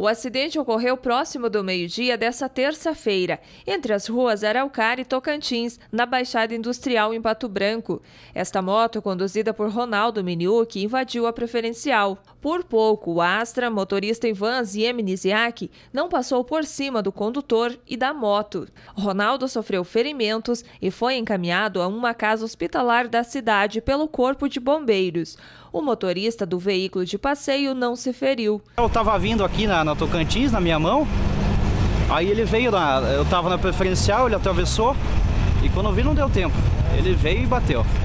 O acidente ocorreu próximo do meio-dia dessa terça-feira, entre as ruas Araucária e Tocantins, na Baixada Industrial em Pato Branco. Esta moto, conduzida por Ronaldo Miniuc, invadiu a preferencial. Por pouco, o Astra, motorista Ivan Ziemniziak, não passou por cima do condutor e da moto. Ronaldo sofreu ferimentos e foi encaminhado a uma casa hospitalar da cidade pelo Corpo de Bombeiros. O motorista do veículo de passeio não se feriu. Eu estava vindo aqui na, na Tocantins, na minha mão, aí ele veio, na, eu estava na preferencial, ele atravessou e quando eu vi não deu tempo. Ele veio e bateu.